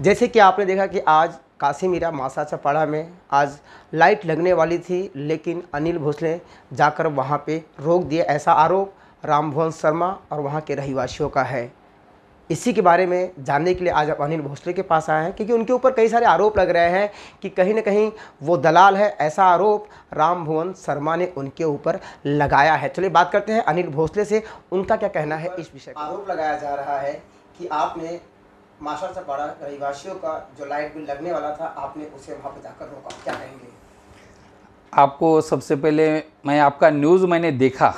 जैसे कि आपने देखा कि आज काशी मीरा मासा चपाड़ा में आज लाइट लगने वाली थी लेकिन अनिल भोसले जाकर वहाँ पे रोक दिया ऐसा आरोप भुवन शर्मा और वहाँ के रहवासियों का है इसी के बारे में जानने के लिए आज आप अनिल भोसले के पास आए हैं क्योंकि उनके ऊपर कई सारे आरोप लग रहे हैं कि कहीं ना कहीं वो दलाल है ऐसा आरोप राम भुवन शर्मा ने उनके ऊपर लगाया है चलिए बात करते हैं अनिल भोसले से उनका क्या कहना है इस विषय आरोप लगाया जा रहा है कि आपने मार्शल से पाड़ा रहीवासियों का जो लाइट बिल लगने वाला था आपने उसे वहाँ पर जाकर रोका क्या कहेंगे आपको सबसे पहले मैं आपका न्यूज़ मैंने देखा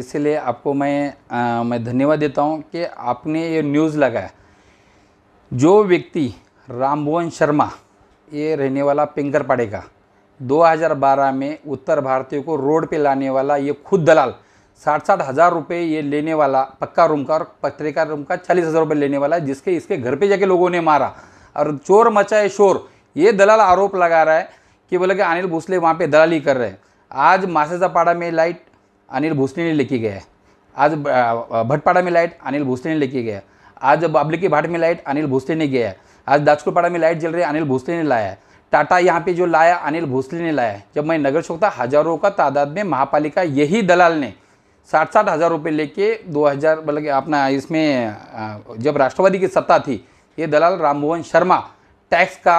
इसलिए आपको मैं आ, मैं धन्यवाद देता हूँ कि आपने ये न्यूज़ लगाया जो व्यक्ति रामभुवन शर्मा ये रहने वाला पिंगर पड़ेगा 2012 में उत्तर भारतीयों को रोड पे लाने वाला ये खुद दलाल साठ साठ हज़ार रुपये ये लेने वाला पक्का रूम का और पत्रिका रूम का चालीस हज़ार रुपये लेने वाला है जिसके इसके घर पे जाके लोगों ने मारा और चोर मचाए शोर ये दलाल आरोप लगा रहा है कि बोला कि अनिल भोसले वहाँ पे दलाली कर रहे हैं आज मासेजापाड़ा में लाइट अनिल भोसले ने लेके गया है आज भटपाड़ा में लाइट अनिल भोसले ने लेके गया आज बाबलिकी भाट में लाइट अनिल भोसले ने गया है आज दाजकोपाड़ा में लाइट जल रही है अनिल भोसले ने लाया है टाटा यहाँ पे जो लाया अनिल भोसले ने लाया है जब मैं नगर चौक था हजारों का तादाद में महापालिका यही दलाल ने साठ साठ हज़ार रुपये लेके दो हज़ार कि अपना इसमें जब राष्ट्रवादी की सत्ता थी ये दलाल राममोहन शर्मा टैक्स का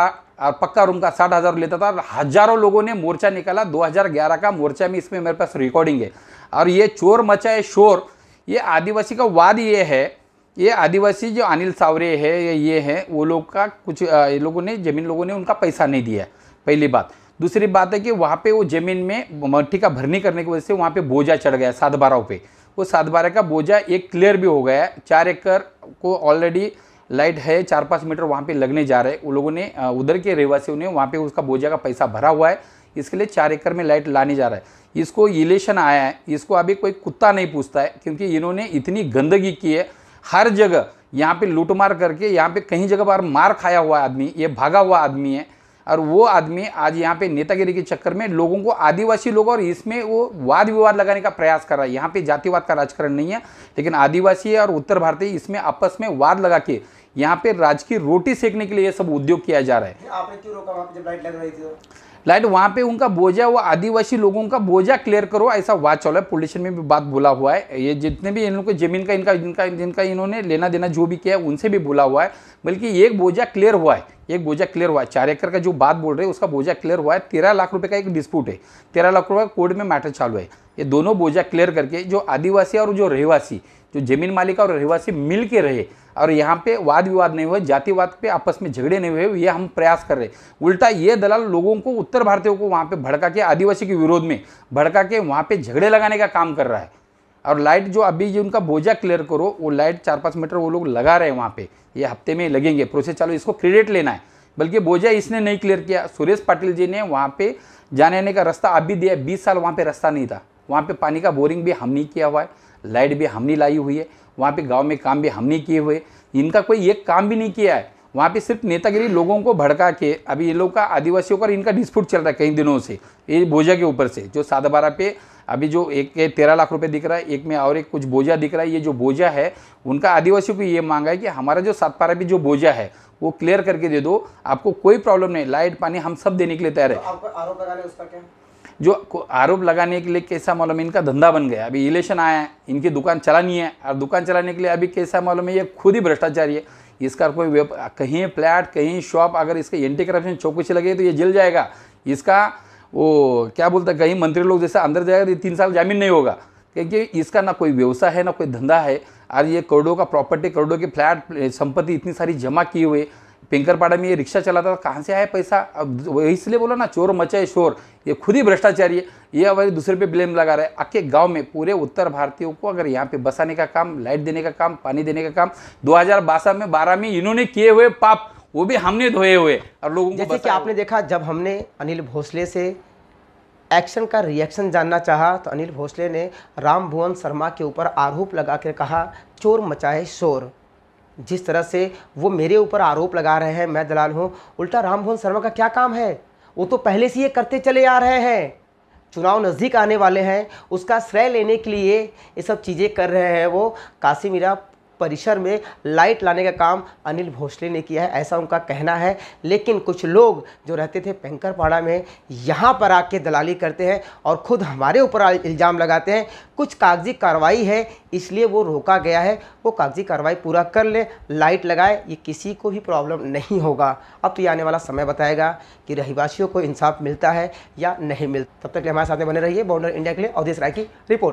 और पक्का रूम का साठ हज़ार लेता था और हज़ारों लोगों ने मोर्चा निकाला 2011 का मोर्चा में इसमें मेरे पास रिकॉर्डिंग है और ये चोर मचा है शोर ये आदिवासी का वाद ये है ये आदिवासी जो अनिल सावरे है ये ये है वो लोग का कुछ ये लोगों ने जमीन लोगों ने उनका पैसा नहीं दिया पहली बात दूसरी बात है कि वहाँ पे वो ज़मीन में मट्टी का भरनी करने की वजह से वहाँ पे बोझा चढ़ गया सात बारह पे वो सात बारह का बोझा एक क्लियर भी हो गया है चार एकड़ को ऑलरेडी लाइट है चार पाँच मीटर वहाँ पे लगने जा रहे हैं उन लोगों ने उधर के रहवासियों ने वहाँ पे उसका बोझा का पैसा भरा हुआ है इसके लिए चार एकड़ में लाइट लाने जा रहा है इसको इलेशन आया है इसको अभी कोई कुत्ता नहीं पूछता है क्योंकि इन्होंने इतनी गंदगी की है हर जगह यहाँ पे लूटमार करके यहाँ पे कहीं जगह पर मार खाया हुआ आदमी ये भागा हुआ आदमी है और वो आदमी आज यहाँ पे नेतागिरी के चक्कर में लोगों को आदिवासी लोग और इसमें वो वाद विवाद लगाने का प्रयास कर रहा है यहाँ पे जातिवाद का राजकारण नहीं है लेकिन आदिवासी और उत्तर भारतीय इसमें आपस में वाद लगा के यहाँ पे राजकीय रोटी सेकने के लिए ये सब उद्योग किया जा रहा है आपने क्यों रोका जब लाइट लग रही थी तो। लाइट वहाँ पे उनका बोझा वो आदिवासी लोगों का बोझा क्लियर करो ऐसा वाद चल रहा है पोलिटिशन में भी बात बोला हुआ है ये जितने भी इन लोग को जमीन का इनका जिनका जिनका इन्होंने लेना देना जो भी किया है उनसे भी बोला हुआ है बल्कि एक बोझा क्लियर हुआ है एक बोझा क्लियर हुआ है चार एकड़ का जो बात बोल रहे हैं उसका बोझा क्लियर हुआ है तेरह लाख रुपये का एक डिस्प्यूट है तेरह लाख रुपये कोर्ट में मैटर चालू है ये दोनों बोझा क्लियर करके जो आदिवासी और जो रहवासी जो जमीन मालिक और रहवासी मिल के रहे और यहाँ पे वाद विवाद नहीं हुए जातिवाद पे आपस में झगड़े नहीं हुए ये हम प्रयास कर रहे उल्टा ये दलाल लोगों को उत्तर भारतीयों को वहाँ पे भड़का के आदिवासी के विरोध में भड़का के वहाँ पे झगड़े लगाने का काम कर रहा है और लाइट जो अभी जो उनका बोझा क्लियर करो वो लाइट चार पाँच मीटर वो लोग लगा रहे हैं वहाँ पर ये हफ्ते में लगेंगे प्रोसेस चालू इसको क्रेडिट लेना है बल्कि बोझा इसने नहीं क्लियर किया सुरेश पाटिल जी ने वहाँ पर जाने आने का रास्ता अभी दिया बीस साल वहाँ पर रास्ता नहीं था वहाँ पे पानी का बोरिंग भी हम नहीं किया हुआ है लाइट भी हम नहीं लाई हुई है वहाँ पे गांव में काम भी हम नहीं किए हुए इनका कोई एक काम भी नहीं किया है वहाँ पे सिर्फ नेतागिरी लोगों को भड़का के अभी ये लोग का आदिवासियों का इनका डिस्प्यूट चल रहा है कई दिनों से ये बोझा के ऊपर से जो सात बारह पे अभी जो एक के तेरह लाख रुपए दिख रहा है एक में और एक कुछ बोझा दिख रहा है ये जो बोझा है उनका आदिवासियों को ये मांगा है कि हमारा जो सातपारा पे जो बोझा है वो क्लियर करके दे दो आपको कोई प्रॉब्लम नहीं लाइट पानी हम सब देने के लिए तैयार है तो जो आरोप लगाने के लिए कैसा मालूम है इनका धंधा बन गया अभी इलेक्शन आया है इनकी दुकान चलानी है और दुकान चलाने के लिए अभी कैसा मालूम है ये खुद ही भ्रष्टाचारी है इसका कोई कहीं फ्लैट कहीं शॉप अगर इसका एंटी करप्शन चौकसी लगे तो ये जल जाएगा इसका वो क्या बोलते हैं कहीं मंत्री लोग जैसे अंदर जाएगा तो तीन साल जामीन नहीं होगा क्योंकि इसका ना कोई व्यवसाय है ना कोई धंधा है और ये करोड़ों का प्रॉपर्टी करोड़ों की फ्लैट संपत्ति इतनी सारी जमा किए हुए पाड़ा में ये रिक्शा चलाता था कहाँ से आया पैसा अब इसलिए बोला ना चोर मचाए शोर ये खुद ही भ्रष्टाचारी है ये अब दूसरे पे ब्लेम लगा रहा है आके गांव में पूरे उत्तर भारतीयों को अगर यहाँ पे बसाने का काम लाइट देने का काम पानी देने का काम दो में बारह में इन्होंने किए हुए पाप वो भी हमने धोए हुए और लोगों जैसे कि आपने देखा जब हमने अनिल भोसले से एक्शन का रिएक्शन जानना चाहा तो अनिल भोसले ने राम भुवन शर्मा के ऊपर आरोप लगा कर कहा चोर मचाए शोर जिस तरह से वो मेरे ऊपर आरोप लगा रहे हैं मैं दलाल हूँ उल्टा रामभवन शर्मा का क्या काम है वो तो पहले से ये करते चले आ रहे हैं चुनाव नज़दीक आने वाले हैं उसका श्रेय लेने के लिए ये सब चीज़ें कर रहे हैं वो काशी मीरा परिसर में लाइट लाने का काम अनिल भोसले ने किया है ऐसा उनका कहना है लेकिन कुछ लोग जो रहते थे पैंकरपाड़ा में यहाँ पर आके दलाली करते हैं और ख़ुद हमारे ऊपर इल्ज़ाम लगाते हैं कुछ कागजी कार्रवाई है इसलिए वो रोका गया है वो कागजी कार्रवाई पूरा कर ले लाइट लगाए ये किसी को भी प्रॉब्लम नहीं होगा अब तो ये आने वाला समय बताएगा कि रहवासियों को इंसाफ मिलता है या नहीं मिलता तब तक के हमारे साथ में बने रहिए बॉर्डर इंडिया के लिए अवधेश राय की रिपोर्ट